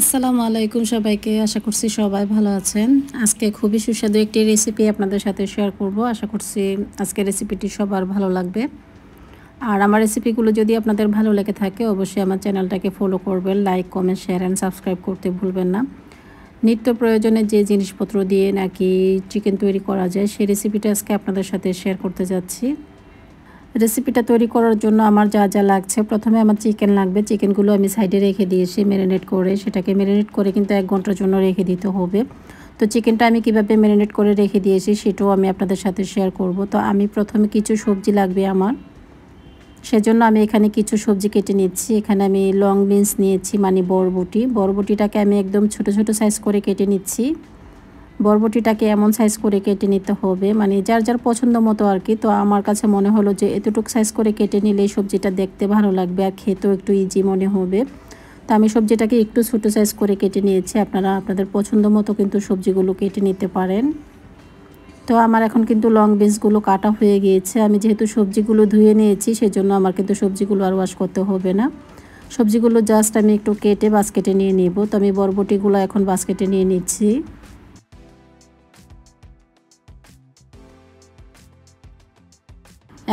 আসসালামু আলাইকুম সবাইকে আশা করছি সবাই ভালো আছেন আজকে খুবই সুস্বাদু একটি রেসিপি আপনাদের সাথে শেয়ার করব আশা করছি আজকে রেসিপিটি সবার ভালো লাগবে আর আমার রেসিপিগুলো যদি আপনাদের ভালো লেগে থাকে অবশ্যই আমার চ্যানেলটাকে ফলো করবেন like comment share and subscribe করতে ভুলবেন না নিত্য প্রয়োজনে যে জিনিসপত্র দিয়ে নাকি চিকেন তৈরি করা যায় সেই রেসিপিটা আজকে আপনাদের সাথে শেয়ার করতে যাচ্ছি রেসিপিটা তৈরি করার জন্য আমার যা যা লাগছে প্রথমে আমার চিকেন লাগবে চিকেনগুলো আমি সাইডে রেখে দিয়েছি ম্যারিনেট করে সেটাকে ম্যারিনেট করে কিন্তু এক ঘন্টার জন্য রেখে দিতে হবে তো চিকেনটা আমি কিভাবে ম্যারিনেট করে রেখে দিয়েছি সেটাও আমি আপনাদের সাথে শেয়ার করব তো আমি প্রথমে কিছু সবজি লাগবে আমার সেজন্য আমি এখানে কিছু সবজি কেটে নিচ্ছি এখানে আমি লং বিনস নিয়েছি মানে বরবটি বরবটিটাকে আমি একদম ছোট ছোট সাইজ করে কেটে নিচ্ছি বরবটিটাকে এমন সাইজ করে কেটে নিতে হবে মানে যার যার পছন্দ মতো আর কি তো আমার কাছে মনে হলো যে এতটুক সাইজ করে কেটে নিলে সবজিটা দেখতে ভালো লাগবে আর খেতেও একটু ইজি মনে হবে তো আমি সবজিটাকে একটু ছোটো সাইজ করে কেটে নিয়েছি আপনারা আপনাদের পছন্দ মতো কিন্তু সবজিগুলো কেটে নিতে পারেন তো আমার এখন কিন্তু লং বেঞ্চগুলো কাটা হয়ে গিয়েছে আমি যেহেতু সবজিগুলো ধুয়ে নিয়েছি সেই জন্য আমার কিন্তু সবজিগুলো আর ওয়াশ করতে হবে না সবজিগুলো জাস্ট আমি একটু কেটে বাস্কেটে নিয়ে নিব তো আমি বরবটিগুলো এখন বাস্কেটে নিয়ে নিচ্ছি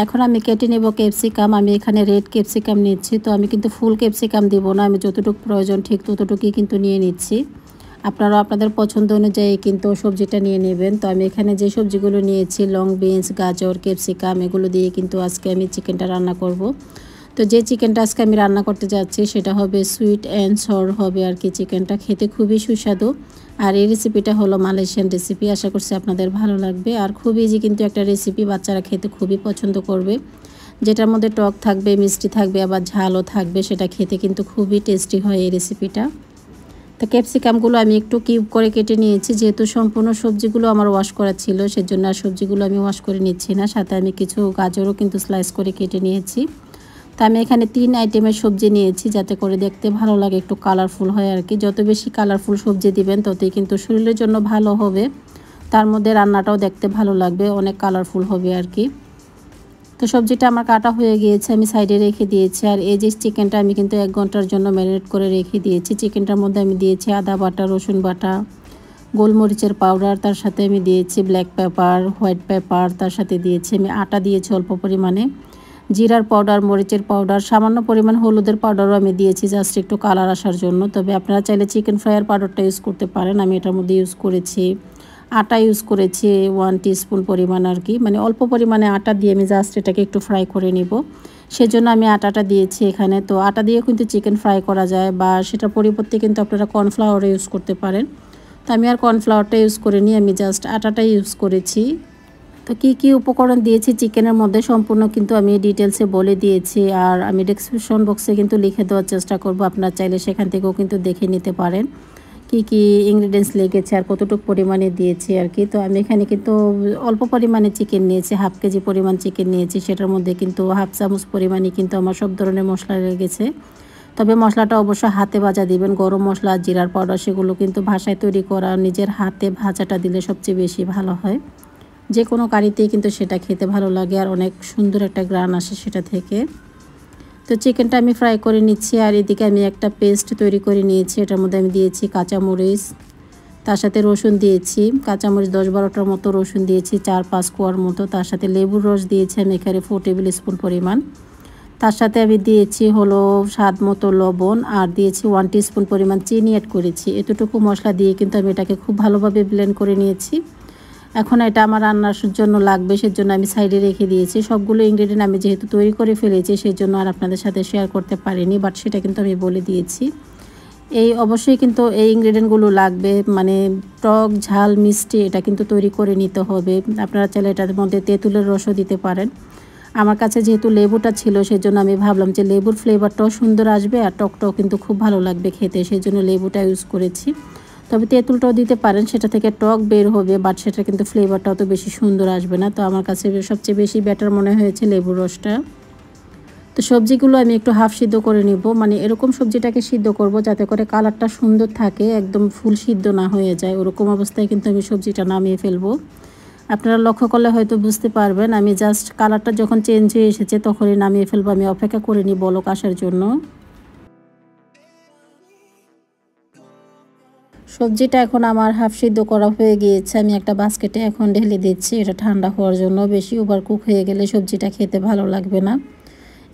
এখন আমি কেটে নেব ক্যাপসিকাম আমি এখানে রেড ক্যাপসিকাম নিচ্ছি তো আমি কিন্তু ফুল ক্যাপসিকাম দিব না আমি যতটুকু প্রয়োজন ঠিক ততটুকুই কিন্তু নিয়ে নিচ্ছি আপনারাও আপনাদের পছন্দ অনুযায়ী কিন্তু সবজিটা নিয়ে নেবেন তো আমি এখানে যে সবজিগুলো নিয়েছি লং বিনস গাজর ক্যাপসিকাম এগুলো দিয়ে কিন্তু আজকে আমি চিকেনটা রান্না করব তো যে চিকেনটা আজকে আমি রান্না করতে যাচ্ছি সেটা হবে সুইট অ্যান্ড সর হবে আর কি চিকেনটা খেতে খুবই সুস্বাদু আর এই রেসিপিটা হলো মালয়েশিয়ান রেসিপি আশা করছি আপনাদের ভালো লাগবে আর খুব ইজি কিন্তু একটা রেসিপি বাচ্চারা খেতে খুবই পছন্দ করবে যেটার মধ্যে টক থাকবে মিষ্টি থাকবে আবার ঝালও থাকবে সেটা খেতে কিন্তু খুবই টেস্টি হয় এই রেসিপিটা তো ক্যাপসিকামগুলো আমি একটু কিউব করে কেটে নিয়েছি যেহেতু সম্পূর্ণ সবজিগুলো আমার ওয়াশ করা ছিল সেজন্য আর সবজিগুলো আমি ওয়াশ করে নিচ্ছি না সাথে আমি কিছু গাজরও কিন্তু স্লাইস করে কেটে নিয়েছি তা আমি এখানে তিন আইটেমের সবজি নিয়েছি যাতে করে দেখতে ভালো লাগে একটু কালারফুল হয় আর কি যত বেশি কালারফুল সবজি দিবেন ততই কিন্তু শরীরের জন্য ভালো হবে তার মধ্যে রান্নাটাও দেখতে ভালো লাগবে অনেক কালারফুল হবে আর কি তো সবজিটা আমার কাটা হয়ে গিয়েছে আমি সাইডে রেখে দিয়েছি আর এই যে চিকেনটা আমি কিন্তু এক ঘন্টার জন্য ম্যারিনেট করে রেখে দিয়েছি চিকেনটার মধ্যে আমি দিয়েছি আদা বাটা রসুন বাটা গোলমরিচের পাউডার তার সাথে আমি দিয়েছি ব্ল্যাক পেপার হোয়াইট পেপার তার সাথে দিয়েছি আমি আটা দিয়েছি অল্প পরিমাণে জিরার পাউডার মরিচের পাউডার সামান্য পরিমাণ হলুদের পাউডারও আমি দিয়েছি জাস্ট একটু কালার আসার জন্য তবে আপনারা চাইলে চিকেন ফ্রাইয়ের পাউডারটা ইউজ করতে পারেন আমি এটার মধ্যে ইউজ করেছি আটা ইউজ করেছি ওয়ান টিস্পুন পরিমাণ আর কি মানে অল্প পরিমাণে আটা দিয়ে আমি জাস্ট এটাকে একটু ফ্রাই করে নিব সেজন্য আমি আটাটা দিয়েছি এখানে তো আটা দিয়ে কিন্তু চিকেন ফ্রাই করা যায় বা সেটা পরিবর্তে কিন্তু আপনারা কর্নফ্লাওয়ারও ইউজ করতে পারেন তো আমি আর কর্নফ্লাওয়ারটা ইউজ করিনি আমি জাস্ট আটাটাই ইউজ করেছি তো কি কি উপকরণ দিয়েছি চিকেনের মধ্যে সম্পূর্ণ কিন্তু আমি ডিটেলসে বলে দিয়েছি আর আমি ডেসক্রিপশন বক্সে কিন্তু লিখে দেওয়ার চেষ্টা করব আপনার চাইলে সেখান থেকেও কিন্তু দেখে নিতে পারেন কি কি ইনগ্রিডিয়েন্টস লেগেছে আর কতটুকু পরিমাণে দিয়েছি আর কি তো আমি এখানে কিন্তু অল্প পরিমাণে চিকেন নিয়েছি হাফ কেজি পরিমাণ চিকেন নিয়েছি সেটার মধ্যে কিন্তু হাফ চামচ পরিমাণে কিন্তু আমার সব ধরনের মশলা লেগেছে তবে মশলাটা অবশ্যই হাতে ভাজা দিবেন গরম মশলা জিরার পাউডার সেগুলো কিন্তু ভাষায় তৈরি করা নিজের হাতে ভাজাটা দিলে সবচেয়ে বেশি ভালো হয় যে কোনো কারিতেই কিন্তু সেটা খেতে ভালো লাগে আর অনেক সুন্দর একটা গ্রান আসে সেটা থেকে তো চিকেনটা আমি ফ্রাই করে নিচ্ছি আর এদিকে আমি একটা পেস্ট তৈরি করে নিয়েছি এটার মধ্যে আমি দিয়েছি কাঁচামরিচ তার সাথে রসুন দিয়েছি কাঁচামরিচ দশ বারোটার মতো রসুন দিয়েছি চার পাঁচ কোয়ার মতো তার সাথে লেবুর রস দিয়েছি আমি এখানে ফোর টেবিল স্পুন পরিমাণ তার সাথে আমি দিয়েছি হলো স্বাদ মতো লবণ আর দিয়েছি ওয়ান স্পুন পরিমাণ চিনি অ্যাড করেছি এতটুকু মশলা দিয়ে কিন্তু আমি এটাকে খুব ভালোভাবে ব্লেন্ড করে নিয়েছি এখন এটা আমার রান্নার জন্য লাগবে সেজন্য আমি সাইডে রেখে দিয়েছি সবগুলো ইনগ্রেডিয়েন্ট আমি যেহেতু তৈরি করে ফেলেছি সেই জন্য আর আপনাদের সাথে শেয়ার করতে পারিনি বাট সেটা কিন্তু আমি বলে দিয়েছি এই অবশ্যই কিন্তু এই ইনগ্রেডিয়েন্টগুলো লাগবে মানে টক ঝাল মিষ্টি এটা কিন্তু তৈরি করে নিতে হবে আপনারা চাইলে এটার মধ্যে তেঁতুলের রসও দিতে পারেন আমার কাছে যেহেতু লেবুটা ছিল সেই জন্য আমি ভাবলাম যে লেবুর ফ্লেভারটাও সুন্দর আসবে আর টকটাও কিন্তু খুব ভালো লাগবে খেতে সেজন্য লেবুটা ইউজ করেছি তবে তেঁতুলটাও দিতে পারেন সেটা থেকে টক বের হবে বাট সেটা কিন্তু ফ্লেভারটা অত বেশি সুন্দর আসবে না তো আমার কাছে সবচেয়ে বেশি বেটার মনে হয়েছে লেবুর রসটা তো সবজিগুলো আমি একটু হাফ সিদ্ধ করে নিব মানে এরকম সবজিটাকে সিদ্ধ করব যাতে করে কালারটা সুন্দর থাকে একদম ফুল সিদ্ধ না হয়ে যায় ওরকম অবস্থায় কিন্তু আমি সবজিটা নামিয়ে ফেলবো আপনারা লক্ষ্য করলে হয়তো বুঝতে পারবেন আমি জাস্ট কালারটা যখন চেঞ্জ হয়ে এসেছে তখনই নামিয়ে ফেলবো আমি অপেক্ষা করিনি বলক আসার জন্য সবজিটা এখন আমার হাফ সিদ্ধ করা হয়ে গিয়েছে আমি একটা বাস্কেটে এখন ঢেলে দিচ্ছি এটা ঠান্ডা হওয়ার জন্য বেশি ওভার কুক হয়ে গেলে সবজিটা খেতে ভালো লাগবে না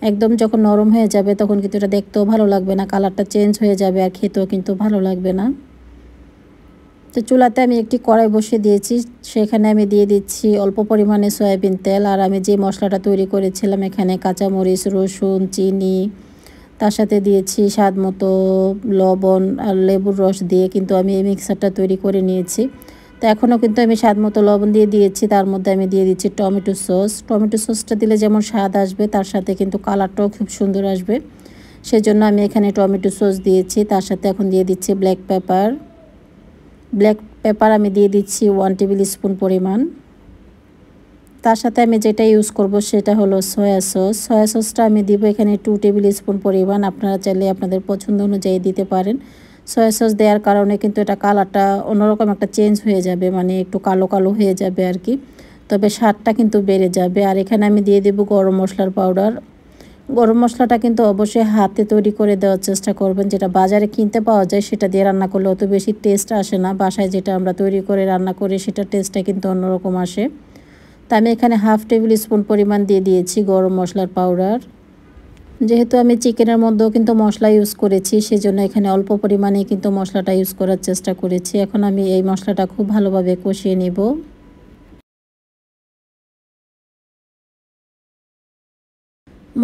একদম যখন নরম হয়ে যাবে তখন কিন্তু এটা দেখতেও ভালো লাগবে না কালারটা চেঞ্জ হয়ে যাবে আর খেতেও কিন্তু ভালো লাগবে না তো চুলাতে আমি একটি কড়াই বসিয়ে দিয়েছি সেখানে আমি দিয়ে দিচ্ছি অল্প পরিমাণে সয়াবিন তেল আর আমি যে মশলাটা তৈরি করেছিলাম এখানে কাঁচামরিচ রসুন চিনি তার সাথে দিয়েছি স্বাদ মতো লবণ আর লেবুর রস দিয়ে কিন্তু আমি এই মিক্সারটা তৈরি করে নিয়েছি তো এখনও কিন্তু আমি স্বাদ মতো লবণ দিয়ে দিয়েছি তার মধ্যে আমি দিয়ে দিচ্ছি টমেটো সস টমেটো সসটা দিলে যেমন স্বাদ আসবে তার সাথে কিন্তু কালারটাও খুব সুন্দর আসবে সেজন্য আমি এখানে টমেটো সস দিয়েছি তার সাথে এখন দিয়ে দিচ্ছি ব্ল্যাক পেপার ব্ল্যাক পেপার আমি দিয়ে দিচ্ছি ওয়ান টেবিল স্পুন পরিমাণ তার সাথে আমি যেটা ইউজ করব সেটা হলো সয়া সস সয়া সসটা আমি দিব এখানে টু টেবিল স্পুন পরিমাণ আপনারা চাইলে আপনাদের পছন্দ অনুযায়ী দিতে পারেন সয়া সস দেওয়ার কারণে কিন্তু এটা কালারটা অন্যরকম একটা চেঞ্জ হয়ে যাবে মানে একটু কালো কালো হয়ে যাবে আর কি তবে স্বাদটা কিন্তু বেড়ে যাবে আর এখানে আমি দিয়ে দেব গরম মশলার পাউডার গরম মশলাটা কিন্তু অবশ্যই হাতে তৈরি করে দেওয়ার চেষ্টা করবেন যেটা বাজারে কিনতে পাওয়া যায় সেটা দিয়ে রান্না করলে অত বেশি টেস্ট আসে না বাসায় যেটা আমরা তৈরি করে রান্না করি সেটা টেস্টটা কিন্তু অন্যরকম আসে তা আমি এখানে হাফ টেবিল স্পুন পরিমাণ দিয়ে দিয়েছি গরম মশলার পাউডার যেহেতু আমি চিকেনের মধ্যেও কিন্তু মশলা ইউজ করেছি সেজন্য এখানে অল্প পরিমাণে কিন্তু মশলাটা ইউজ করার চেষ্টা করেছি এখন আমি এই মশলাটা খুব ভালোভাবে কষিয়ে নিব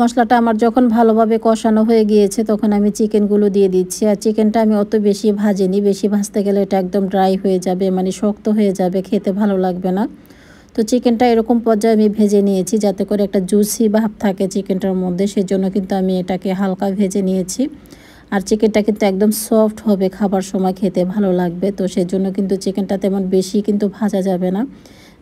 মশলাটা আমার যখন ভালোভাবে কষানো হয়ে গিয়েছে তখন আমি চিকেনগুলো দিয়ে দিচ্ছি আর চিকেনটা আমি অত বেশি ভাজিনি বেশি ভাজতে গেলে এটা একদম ড্রাই হয়ে যাবে মানে শক্ত হয়ে যাবে খেতে ভালো লাগবে না তো চিকেনটা এরকম পর্যায়ে আমি ভেজে নিয়েছি যাতে করে একটা জুসি ভাব থাকে চিকেনটার মধ্যে সেজন্য কিন্তু আমি এটাকে হালকা ভেজে নিয়েছি আর চিকেনটা কিন্তু একদম সফট হবে খাবার সময় খেতে ভালো লাগবে তো সেজন্য কিন্তু চিকেনটা তেমন বেশি কিন্তু ভাজা যাবে না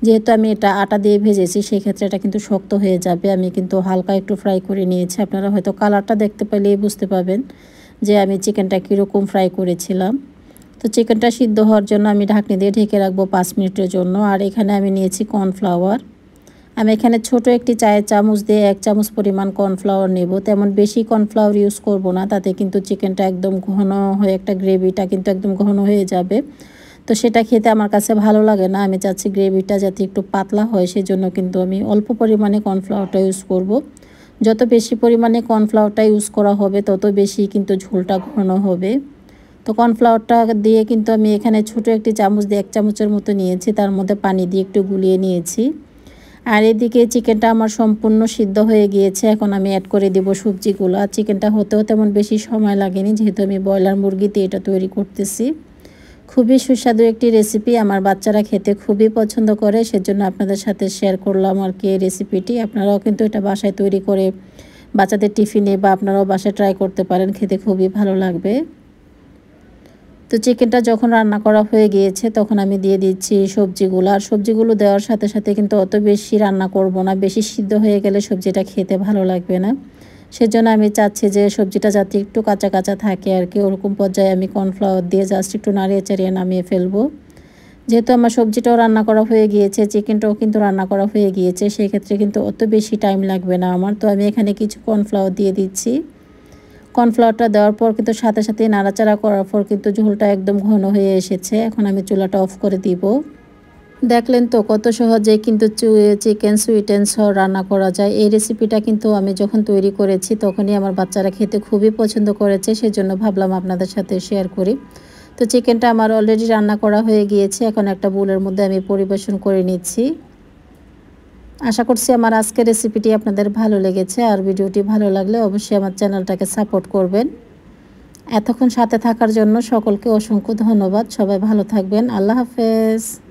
যেহেতু আমি এটা আটা দিয়ে ভেজেছি সেই ক্ষেত্রে এটা কিন্তু শক্ত হয়ে যাবে আমি কিন্তু হালকা একটু ফ্রাই করে নিয়েছি আপনারা হয়তো কালারটা দেখতে পেলেই বুঝতে পাবেন যে আমি চিকেনটা কীরকম ফ্রাই করেছিলাম তো চিকেনটা সিদ্ধ হওয়ার জন্য আমি ঢাকনি দিয়ে ঢেকে রাখবো পাঁচ মিনিটের জন্য আর এখানে আমি নিয়েছি কর্নফ্লাওয়ার আমি এখানে ছোট একটি চায়ের চামচ দিয়ে এক চামচ পরিমাণ কর্নফ্লাওয়ার নেব তেমন বেশি কর্নফ্লাওয়ার ইউজ করব না তাতে কিন্তু চিকেনটা একদম ঘন হয়ে একটা গ্রেভিটা কিন্তু একদম ঘন হয়ে যাবে তো সেটা খেতে আমার কাছে ভালো লাগে না আমি চাচ্ছি গ্রেভিটা যাতে একটু পাতলা হয় সেজন্য কিন্তু আমি অল্প পরিমাণে কর্নফ্লাওয়ারটা ইউজ করব। যত বেশি পরিমাণে কর্নফ্লাওয়ারটা ইউজ করা হবে তত বেশি কিন্তু ঝোলটা ঘন হবে তো কর্নফ্লাওয়ারটা দিয়ে কিন্তু আমি এখানে ছোট একটি চামচ দিয়ে এক চামচের মতো নিয়েছি তার মধ্যে পানি দিয়ে একটু গুলিয়ে নিয়েছি আর এদিকে চিকেনটা আমার সম্পূর্ণ সিদ্ধ হয়ে গিয়েছে এখন আমি অ্যাড করে দেব সবজিগুলো আর চিকেনটা হতেও তেমন বেশি সময় লাগেনি যেহেতু আমি ব্রয়লার মুরগিতে এটা তৈরি করতেছি খুবই সুস্বাদু একটি রেসিপি আমার বাচ্চারা খেতে খুবই পছন্দ করে সেজন্য আপনাদের সাথে শেয়ার করলাম আর কি এই রেসিপিটি আপনারাও কিন্তু এটা বাসায় তৈরি করে বাচ্চাদের টিফিনে বা আপনারাও বাসায় ট্রাই করতে পারেন খেতে খুবই ভালো লাগবে তো চিকেনটা যখন রান্না করা হয়ে গিয়েছে তখন আমি দিয়ে দিচ্ছি সবজিগুলো আর সবজিগুলো দেওয়ার সাথে সাথে কিন্তু অত বেশি রান্না করব না বেশি সিদ্ধ হয়ে গেলে সবজিটা খেতে ভালো লাগবে না সেজন্য আমি চাচ্ছি যে সবজিটা যাতে একটু কাঁচা কাঁচা থাকে আর কি ওরকম পর্যায়ে আমি কর্নফ্লাওয়ার দিয়ে জাস্ট একটু নাড়িয়ে চাড়িয়ে নামিয়ে ফেলবো যেহেতু আমার সবজিটাও রান্না করা হয়ে গিয়েছে চিকেনটাও কিন্তু রান্না করা হয়ে গিয়েছে সেক্ষেত্রে কিন্তু অত বেশি টাইম লাগবে না আমার তো আমি এখানে কিছু কর্নফ্লাওয়ার দিয়ে দিচ্ছি কর্নফ্লাওয়ারটা দেওয়ার পর কিন্তু সাথে সাথে নাড়াচাড়া করার পর কিন্তু ঝোলটা একদম ঘন হয়ে এসেছে এখন আমি চুলাটা অফ করে দিব দেখলেন তো কত সহজে কিন্তু চিকেন সুইট অ্যান্ড সর রান্না করা যায় এই রেসিপিটা কিন্তু আমি যখন তৈরি করেছি তখনই আমার বাচ্চারা খেতে খুবই পছন্দ করেছে সেজন্য ভাবলাম আপনাদের সাথে শেয়ার করি তো চিকেনটা আমার অলরেডি রান্না করা হয়ে গিয়েছে এখন একটা বোলের মধ্যে আমি পরিবেশন করে নিচ্ছি আশা করছি আমার আজকের রেসিপিটি আপনাদের ভালো লেগেছে আর ভিডিওটি ভালো লাগলে অবশ্যই আমার চ্যানেলটাকে সাপোর্ট করবেন এতক্ষণ সাথে থাকার জন্য সকলকে অসংখ্য ধন্যবাদ সবাই ভালো থাকবেন আল্লাহ হাফেজ